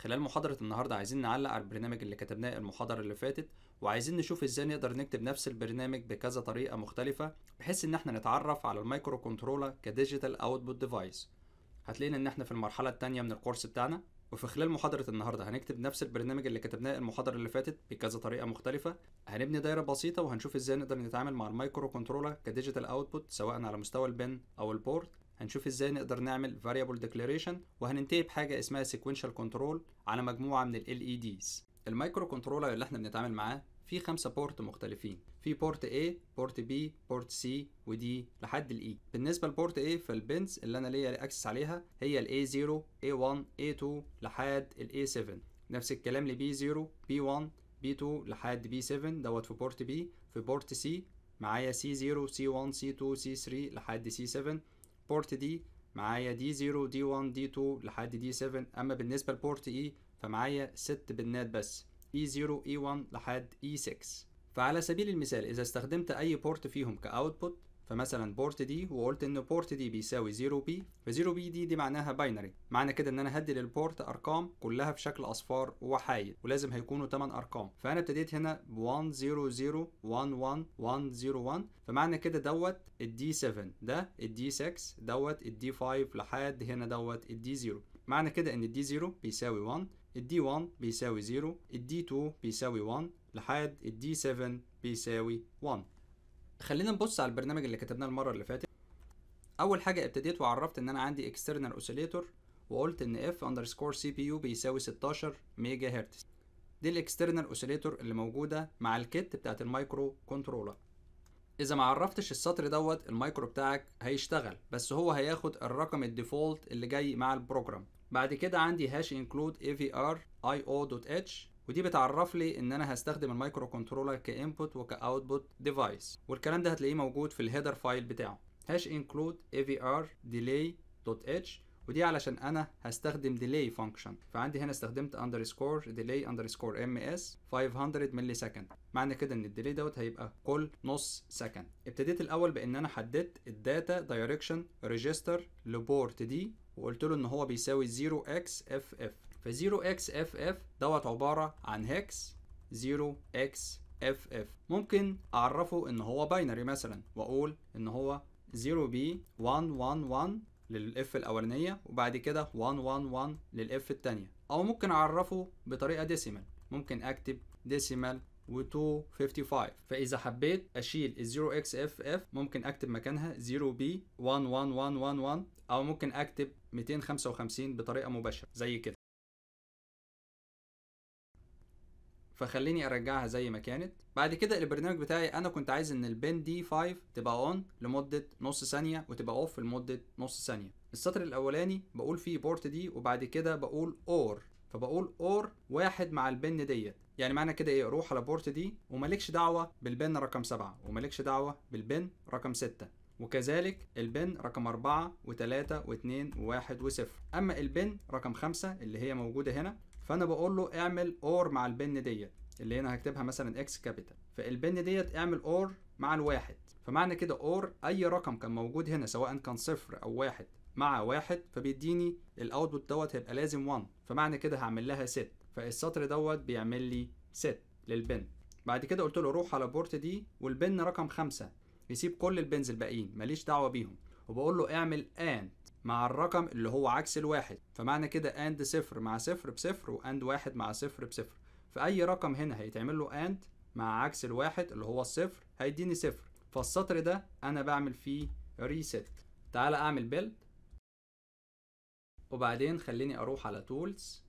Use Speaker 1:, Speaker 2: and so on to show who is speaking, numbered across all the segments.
Speaker 1: خلال محاضرة النهاردة عايزين نعلق على البرنامج اللي كتبناه المحاضرة اللي فاتت وعايزين نشوف ازاي نقدر نكتب نفس البرنامج بكذا طريقة مختلفة بحيث ان احنا نتعرف على المايكرو كنترولر كديجيتال اوتبوت ديفايس هتلاقينا ان احنا في المرحلة التانية من الكورس بتاعنا وفي خلال محاضرة النهاردة هنكتب نفس البرنامج اللي كتبناه المحاضرة اللي فاتت بكذا طريقة مختلفة هنبني دايرة بسيطة وهنشوف ازاي نقدر نتعامل مع المايكرو كنترولر كديجيتال اوتبوت سواء على مستوى البن او البورت هنشوف ازاي نقدر نعمل variable declaration وهننتهي بحاجه اسمها sequential control على مجموعه من ال LEDs المايكرو كنترولر اللي احنا بنتعامل معاه فيه خمسة بورت مختلفين في بورت A بورت B بورت C ودي لحد ال E بالنسبة لبورت A فالبنز اللي أنا ليا أكسس عليها هي ال A0 A1 A2 لحد ال A7 نفس الكلام ل B0 B1 B2 لحد B7 دوت في بورت B في بورت C معايا C0 C1 C2 C3 لحد C7 بورت دي معايا دي 0 دي 1 دي 2 لحد دي 7 اما بالنسبه لبورت اي فمعايا 6 بنات بس اي 0 اي 1 لحد اي 6 فعلى سبيل المثال اذا استخدمت اي بورت فيهم كاوتبوت فمثلا بورت دي وقلت ان بورت دي بيساوي 0 بي ف 0 بي دي دي معناها باينري معنى كده ان انا هدي للبورت ارقام كلها في شكل اصفار وحايد ولازم هيكونوا 8 ارقام فانا ابتديت هنا ب 1 0 0 1 1 1 0 1 فمعنى كده دوت الدي 7 ده الدي 6 دوت الدي 5 لحد هنا دوت الدي 0 معنى كده ان الدي 0 بيساوي 1 الدي 1 بيساوي 0 الدي 2 بيساوي 1 لحد الدي 7 بيساوي 1 خلينا نبص على البرنامج اللي كتبناه المره اللي فاتت اول حاجه ابتديت وعرفت ان انا عندي اكسترنال اوسيليتور وقلت ان سي بي يو بيساوي 16 ميجا هرتز دي الاكسترنال اوسيليتور اللي موجوده مع الكت بتاعه المايكرو كنترولر اذا ما عرفتش السطر دوت المايكرو بتاعك هيشتغل بس هو هياخد الرقم الديفولت اللي جاي مع البروجرام بعد كده عندي هاش include دوت اتش ودي بتعرف لي ان انا هستخدم المايكرو كنترولر كانبوت وكاوتبوت ديفايس والكلام ده هتلاقيه موجود في الهيدر فايل بتاعه هاش انكلود avr delay اتش ودي علشان انا هستخدم ديلي فانكشن فعندي هنا استخدمت underscore delay underscore ms 500 ملي سكند معنى كده ان الديلي دوت هيبقى كل نص سكند ابتديت الاول بان انا حددت الداتا دايركشن ريجستر لبورت دي وقلت له ان هو بيساوي 0xff ف 0xff دوت عبارة عن هيكس 0xff ممكن أعرفه إن هو باينري مثلا وأقول إن هو 0b111 للإف الأولانية وبعد كده 111 للإف التانية أو ممكن أعرفه بطريقة ديسيمال ممكن أكتب ديسيمال و255 فاذا حبيت اشيل ال 0xff ممكن اكتب مكانها 0b11111 او ممكن اكتب 255 بطريقه مباشره زي كده فخليني ارجعها زي ما كانت بعد كده البرنامج بتاعي انا كنت عايز ان البن دي 5 تبقى اون لمده نص ثانيه وتبقى اوف لمده نص ثانيه السطر الاولاني بقول فيه بورت دي وبعد كده بقول اور فبقول اور واحد مع البن ديت يعني معنى كده ايه روح على بورت دي ومالكش دعوه بالبن رقم 7 ومالكش دعوه بالبن رقم 6 وكذلك البن رقم 4 و3 و2 و1 و0 اما البن رقم 5 اللي هي موجوده هنا فانا بقول له اعمل اور مع البن ديت اللي هنا هكتبها مثلا اكس كابيتال فالبن ديت اعمل اور مع الواحد فمعنى كده اور اي رقم كان موجود هنا سواء كان صفر او واحد مع واحد فبيديني الاوتبوت دوت هيبقى لازم 1 فمعنى كده هعمل لها ست فالسطر دوت بيعمل لي ست للبن بعد كده قلت له روح على بورت دي والبن رقم خمسة يسيب كل البنز الباقيين ماليش دعوه بيهم وبقول له اعمل اند مع الرقم اللي هو عكس الواحد فمعنى كده اند صفر مع صفر بصفر واند واحد مع صفر بصفر فأي رقم هنا هيتعمل له اند مع عكس الواحد اللي هو الصفر هيديني صفر فالسطر ده أنا بعمل فيه ريسيت تعال أعمل بيلد وبعدين خليني أروح على تولز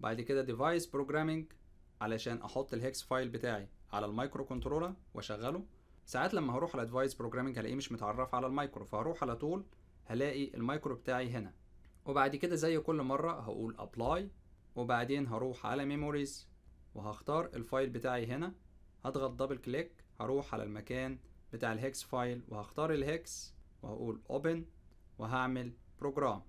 Speaker 1: بعد كده ديفايس بروجرامينج علشان أحط الهكس فايل بتاعي على المايكرو كنترولر وأشغله ساعات لما هروح على ديفايس بروجرامينج هلاقيه مش متعرف على المايكرو فهروح على تول هلاقي المايكرو بتاعي هنا وبعد كده زي كل مرة هقول ابلاي وبعدين هروح على ميموريز وهختار الفايل بتاعي هنا هضغط دبل كليك هروح على المكان بتاع الهكس فايل وهختار الهكس وهقول اوبن وهعمل بروجرام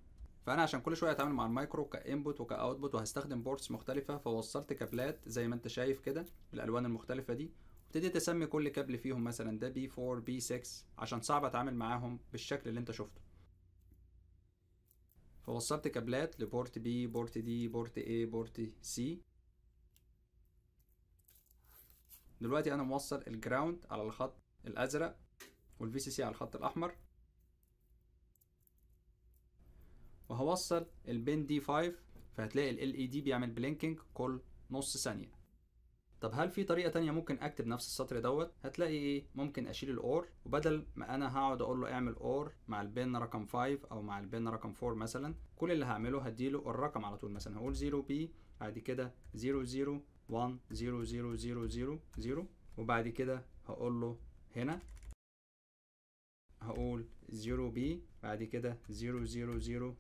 Speaker 1: فانا عشان كل شويه اتعامل مع المايكرو كانبوت وكاوتبوت وهستخدم بورتس مختلفه فوصلت كابلات زي ما انت شايف كده بالالوان المختلفه دي وابتديت اسمي كل كابل فيهم مثلا ده بي 4 بي 6 عشان صعب اتعامل معاهم بالشكل اللي انت شفته فوصلت كابلات لبورت بي بورت دي بورت اي بورت سي دلوقتي انا موصل الجراوند على الخط الازرق والفي سي سي على الخط الاحمر وهوصل البين دي 5 فهتلاقي ال LED بيعمل بلينكينج كل نص ثانيه طب هل في طريقه تانية ممكن اكتب نفس السطر دوت هتلاقي ايه ممكن اشيل الاور وبدل ما انا هقعد اقول له اعمل اور مع البن رقم 5 او مع البن رقم 4 مثلا كل اللي هعمله هديله الرقم على طول مثلا هقول 0 بي بعد كده 0 0 1 0 0 0 0 0 وبعد كده هقول له هنا هقول 0 بي بعد كده 0 0 0 0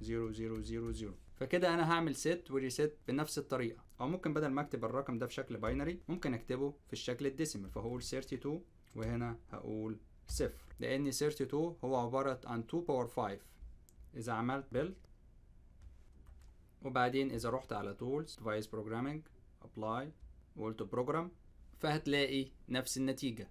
Speaker 1: 0 0 0 0 فكده انا هعمل سيت وريسيت بنفس الطريقه او ممكن بدل ما اكتب الرقم ده في شكل باينري ممكن اكتبه في الشكل الديسيمال فهقول 32 وهنا هقول صفر لان 32 هو عباره عن 2 باور 5 اذا عملت بيلد وبعدين اذا رحت على tools ديفايس بروجرامينج ابلاي وقلت بروجرام فهتلاقي نفس النتيجه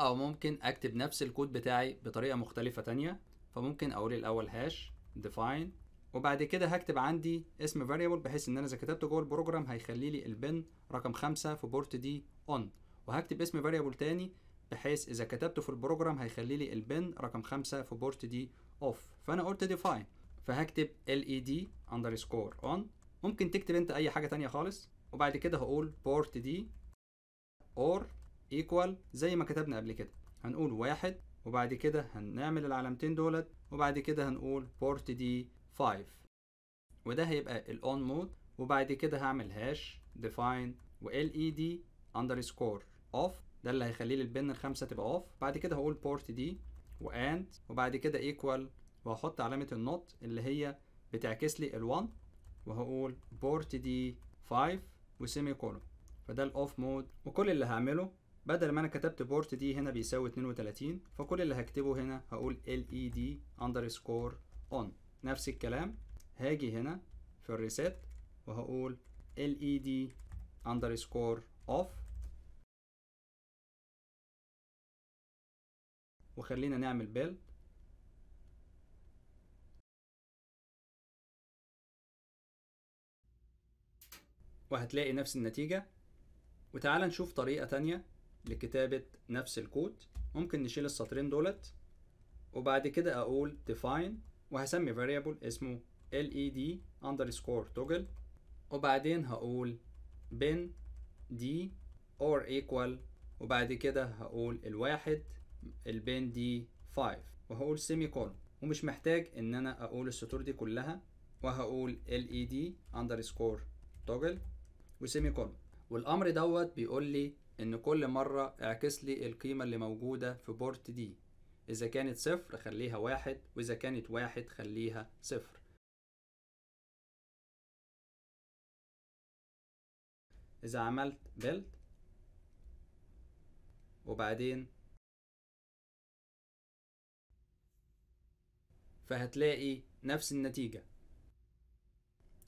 Speaker 1: او ممكن اكتب نفس الكود بتاعي بطريقه مختلفه تانية فممكن اقول الاول هاش define وبعد كده هكتب عندي اسم variable بحيث ان انا اذا كتبته جوه البروجرام هيخلي لي البن رقم خمسة في بورت دي اون وهكتب اسم variable تاني بحيث اذا كتبته في البروجرام هيخلي لي البن رقم خمسة في بورت دي اوف فانا قلت define فهكتب led underscore on ممكن تكتب انت اي حاجة تانية خالص وبعد كده هقول بورت دي or equal زي ما كتبنا قبل كده هنقول واحد وبعد كده هنعمل العلامتين دولت وبعد كده هنقول بورت دي 5 وده هيبقى الاون مود وبعد كده هعمل هاش define و led underscore off ده اللي هيخليه للبن الخمسة تبقى off بعد كده هقول port دي و and وبعد كده equal وهحط علامة النوت اللي هي بتعكس لي ال1 وهقول port دي 5 وسيمي كولوم فده الاوف مود وكل اللي هعمله بدل ما انا كتبت بورت دي هنا بيساوي 32 فكل اللي هكتبه هنا هقول led underscore on نفس الكلام هاجي هنا في الريسيت وهقول led underscore off وخلينا نعمل build وهتلاقي نفس النتيجة وتعالى نشوف طريقة تانية لكتابة نفس الكود ممكن نشيل السطرين دولت وبعد كده أقول define وهسمي variable اسمه led underscore toggle وبعدين هقول bin d or equal وبعد كده هقول الواحد البن دي 5 وهقول سيمي كولون ومش محتاج ان انا اقول السطور دي كلها وهقول led underscore toggle وسيمي كولون والامر دوت بيقول لي ان كل مرة اعكس لي القيمة اللي موجودة في بورت دي إذا كانت صفر خليها واحد وإذا كانت واحد خليها صفر إذا عملت build وبعدين فهتلاقي نفس النتيجة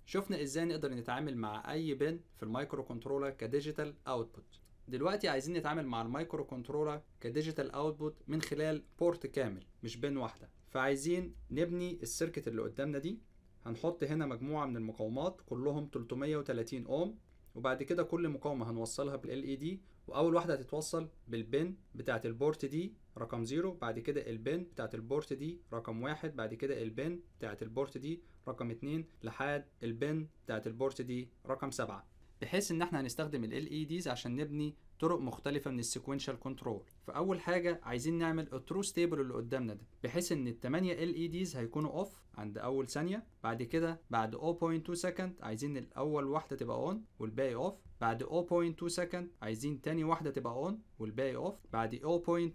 Speaker 1: شفنا ازاي نقدر نتعامل مع اي بن في المايكرو كنترولر كديجيتال اوتبوت دلوقتي عايزين نتعامل مع المايكرو كنترولر كديجيتال اوتبوت من خلال بورت كامل مش بين واحده فعايزين نبني السيركت اللي قدامنا دي هنحط هنا مجموعه من المقاومات كلهم 330 اوم وبعد كده كل مقاومه هنوصلها بال اي دي e واول واحده هتتوصل بالبن بتاعه البورت دي رقم 0 بعد كده البن بتاعه البورت دي رقم 1 بعد كده البن بتاعه البورت دي رقم 2 لحد البن بتاعه البورت دي رقم 7 بحيث ان احنا هنستخدم ال LEDs عشان نبني طرق مختلفة من السيكونشال كنترول فأول حاجة عايزين نعمل الترو ستيبل اللي قدامنا ده بحيث ان التمانية LEDs هيكونوا اوف عند اول ثانية بعد كده بعد 0.2 سكند عايزين الاول واحدة تبقى اون والباقي اوف بعد 0.2 سكند عايزين تاني واحدة تبقى اون والباقي اوف بعد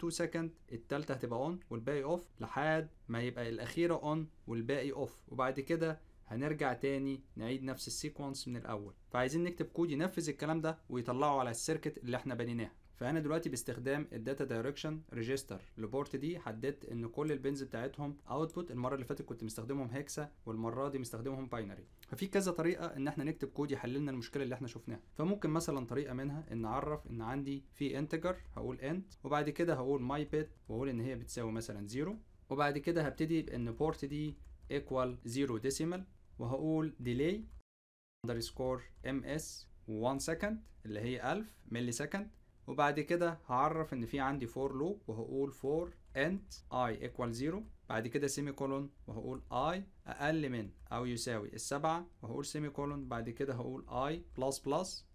Speaker 1: 0.2 سكند التالتة هتبقى اون والباقي اوف لحد ما يبقى الاخيرة اون والباقي اوف وبعد كده هنرجع تاني نعيد نفس السيكونس من الاول فعايزين نكتب كود ينفذ الكلام ده ويطلعه على السيركت اللي احنا بنيناه فانا دلوقتي باستخدام الداتا دايركشن ريجستر لبورت دي حددت ان كل البنز بتاعتهم اوتبوت المره اللي فاتت كنت مستخدمهم هيكسا والمره دي مستخدمهم باينري ففي كذا طريقه ان احنا نكتب كود يحل لنا المشكله اللي احنا شفناها فممكن مثلا طريقه منها ان اعرف ان عندي في انتجر هقول انت وبعد كده هقول ماي بيت واقول ان هي بتساوي مثلا زيرو وبعد كده هبتدي بان بورت دي ايكوال زيرو ديسيمال وهقول delay underscore ms 1 second اللي هي 1000 ملي سكند وبعد كده هعرف ان في عندي فور لوب وهقول فور int i equal 0 بعد كده سيمي كولون وهقول i اقل من او يساوي السبعة وهقول سيمي كولون بعد كده هقول i بلس بلس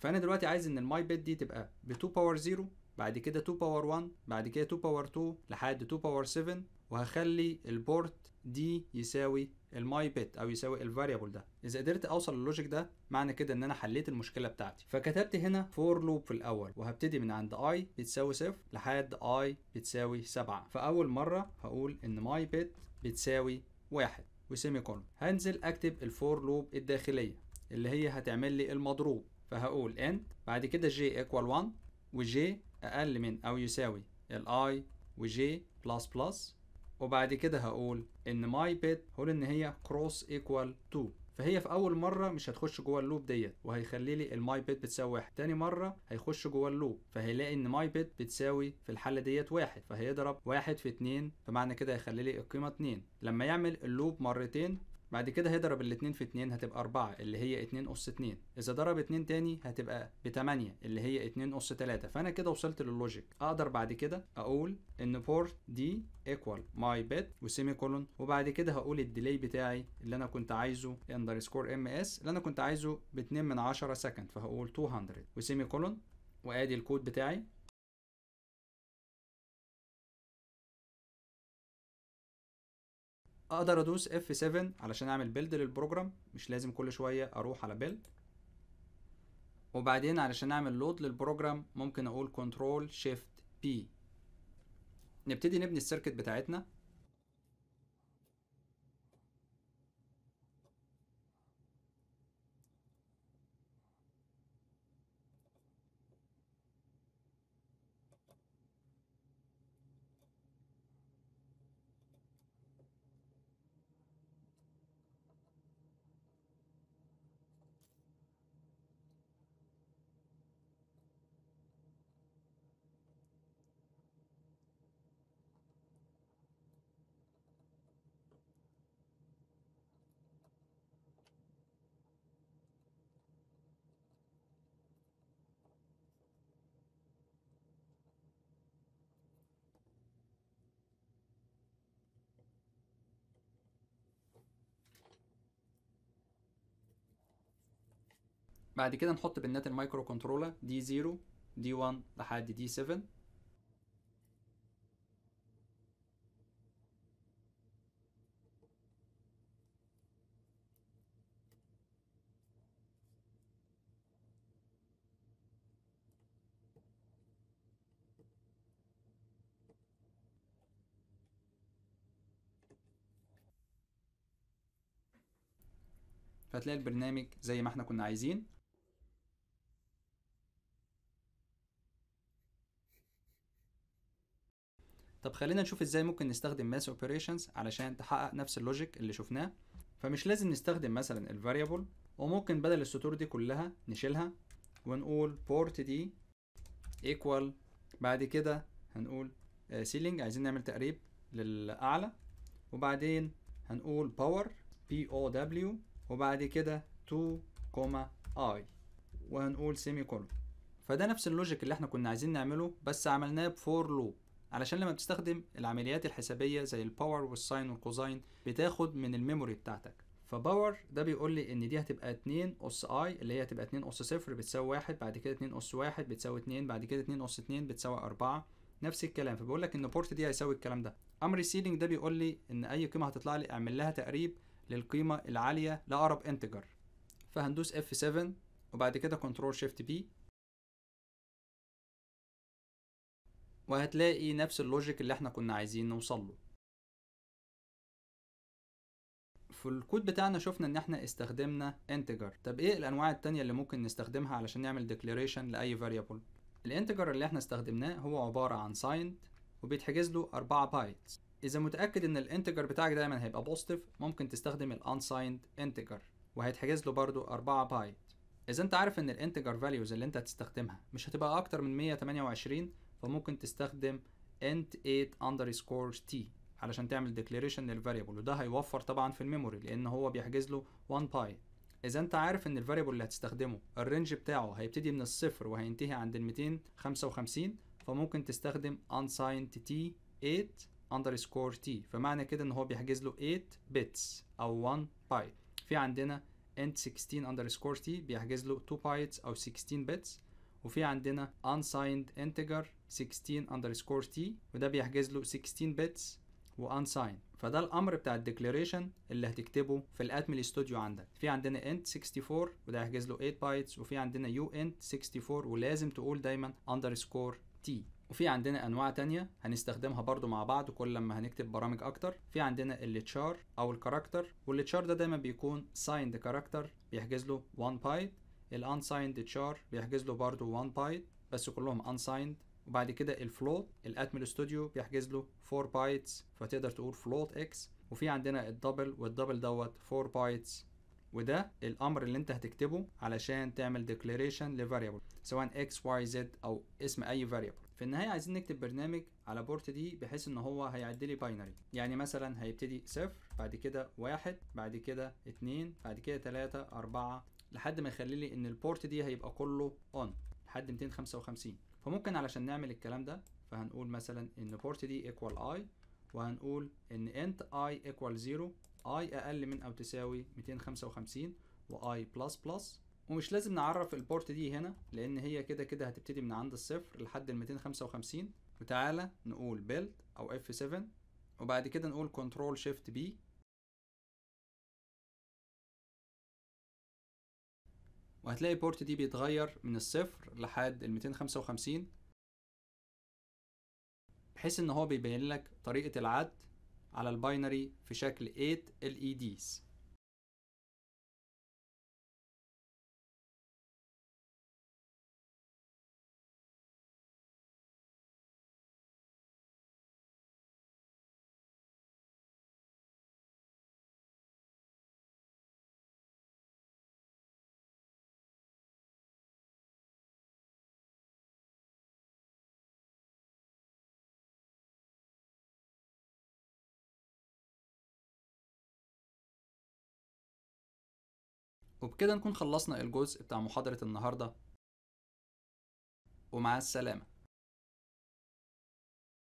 Speaker 1: فانا دلوقتي عايز ان الماي بيت دي تبقى ب 2 باور 0 بعد كده 2 باور 1 بعد كده 2 باور 2 لحد 2 باور 7 وهخلي البورت دي يساوي الماي بيت او يساوي الفاريبل ده اذا قدرت اوصل للوجيك ده معنى كده ان انا حليت المشكله بتاعتي فكتبت هنا فور لوب في الاول وهبتدي من عند اي بتساوي صفر لحد اي بتساوي سبعة فاول مره هقول ان ماي بيت بتساوي واحد وسيمي كولون هنزل اكتب الفور لوب الداخليه اللي هي هتعمل لي المضروب فهقول ان بعد كده جي ايكوال 1 وجي اقل من او يساوي الاي وجي بلس بلس وبعد كده هقول ان my bit هقول ان هي cross equal to فهي في اول مره مش هتخش جوه اللوب ديت وهيخلي لي الماي بيت بتساوي واحد تاني مره هيخش جوه اللوب فهيلاقي ان ماي بيت بتساوي في الحاله ديت واحد فهيضرب واحد في اتنين فمعنى كده هيخلي لي القيمه اتنين لما يعمل اللوب مرتين بعد كده هيضرب الاتنين في اتنين هتبقى أربعة اللي هي اتنين أس اتنين إذا ضرب اتنين تاني هتبقى بتمانية اللي هي اتنين أس تلاتة فأنا كده وصلت لللوجيك أقدر بعد كده أقول إن بورت دي ايكوال ماي بت وسيمي كولون وبعد كده هقول الديلي بتاعي اللي أنا كنت عايزه أندر سكور ام اس اللي أنا كنت عايزه باتنين من عشرة سكند فهقول 200 وسيمي كولون وادي الكود بتاعي اقدر ادوس F7 علشان اعمل بيلد للبروجرام مش لازم كل شوية اروح على بيلد وبعدين علشان اعمل لود للبروجرام ممكن اقول Ctrl Shift P نبتدي نبني السيركت بتاعتنا بعد كده نحط بنات المايكرو كنترولر دي 0 دي 1 لحد دي 7 فتلاقي البرنامج زي ما احنا كنا عايزين طب خلينا نشوف ازاي ممكن نستخدم ماس اوبريشنز علشان تحقق نفس اللوجيك اللي شفناه فمش لازم نستخدم مثلا الفاريبل وممكن بدل السطور دي كلها نشيلها ونقول بورت دي ايكوال بعد كده هنقول سيلينج آه، عايزين نعمل تقريب للاعلى وبعدين هنقول باور بي او دبليو وبعد كده 2 اي وهنقول سيمي كولون فده نفس اللوجيك اللي احنا كنا عايزين نعمله بس عملناه بفور لوب علشان لما بتستخدم العمليات الحسابيه زي الباور والساين والكوزاين بتاخد من الميموري بتاعتك فباور ده بيقول لي ان دي هتبقى 2 اس اي اللي هي هتبقى 2 اس 0 بتساوي 1 بعد كده 2 اس 1 بتساوي 2 بعد كده 2 اس 2 بتساوي 4 نفس الكلام فبيقول لك ان بورت دي هيساوي الكلام ده امر سيلينج ده بيقول لي ان اي قيمه هتطلع لي اعمل لها تقريب للقيمه العاليه لاقرب انتجر فهندوس اف 7 وبعد كده كنترول شيفت بي وهتلاقي نفس اللوجيك اللي احنا كنا عايزين نوصل له في الكود بتاعنا شفنا ان احنا استخدمنا integer طب ايه الانواع التانية اللي ممكن نستخدمها علشان نعمل declaration لاي variable الانتجر اللي احنا استخدمناه هو عبارة عن signed وبيتحجز له 4 بايت اذا متأكد ان الانتجر بتاعك دايما هيبقى بوستيف ممكن تستخدم unsigned integer وهيتحجز له برضو 4 بايت اذا انت عارف ان الانتجر فاليوز اللي انت هتستخدمها مش هتبقى اكتر من 128 فممكن تستخدم int 8 underscore t علشان تعمل ديكليريشن للفاريبل وده هيوفر طبعا في الميموري لان هو بيحجز له 1 باي اذا انت عارف ان الفاريبل اللي هتستخدمه الرينج بتاعه هيبتدي من الصفر وهينتهي عند ال 255 فممكن تستخدم unsigned t 8 underscore t فمعنى كده ان هو بيحجز له 8 بيتس او 1 باي في عندنا int 16 underscore t بيحجز له 2 بايتس او 16 بيتس وفي عندنا unsigned integer 16 underscore t وده بيحجز له 16 بيتس وانساين فده الامر بتاع الديكلاريشن اللي هتكتبه في الاتمل استوديو عندك في عندنا انت 64 وده هيحجز له 8 بايتس وفي عندنا يو انت 64 ولازم تقول دايما اندرسكور تي وفي عندنا انواع تانية هنستخدمها برضو مع بعض كل لما هنكتب برامج اكتر في عندنا التشار او الكاركتر والتشار ده دايما بيكون سايند كاركتر بيحجز له 1 بايت الانسايند تشار بيحجز له برضو 1 بايت بس كلهم unsigned وبعد كده الفلوت الاتمل ستوديو بيحجز له 4 بايتس فتقدر تقول فلوت اكس وفي عندنا الدبل والدبل دوت 4 بايتس وده الامر اللي انت هتكتبه علشان تعمل ديكلاريشن لفاريبل سواء اكس واي زد او اسم اي فاريبل في النهايه عايزين نكتب برنامج على بورت دي بحيث ان هو هيعد لي باينري يعني مثلا هيبتدي صفر بعد كده واحد بعد كده اتنين بعد كده تلاتة اربعة لحد ما يخلي لي ان البورت دي هيبقى كله اون لحد 255 فممكن علشان نعمل الكلام ده فهنقول مثلا ان بورت دي ايكوال اي وهنقول ان انت اي ايكوال 0 اي اقل من او تساوي 255 واي بلس بلس ومش لازم نعرف البورت دي هنا لان هي كده كده هتبتدي من عند الصفر لحد ال 255 وتعالى نقول بيلد او اف 7 وبعد كده نقول كنترول شيفت بي وهتلاقي بورت دي بيتغير من الصفر لحد ال 255 بحيث ان هو بيبين لك طريقة العد على الباينري في شكل 8 LEDs وبكده نكون خلصنا الجزء بتاع محاضرة النهاردة ومع السلامة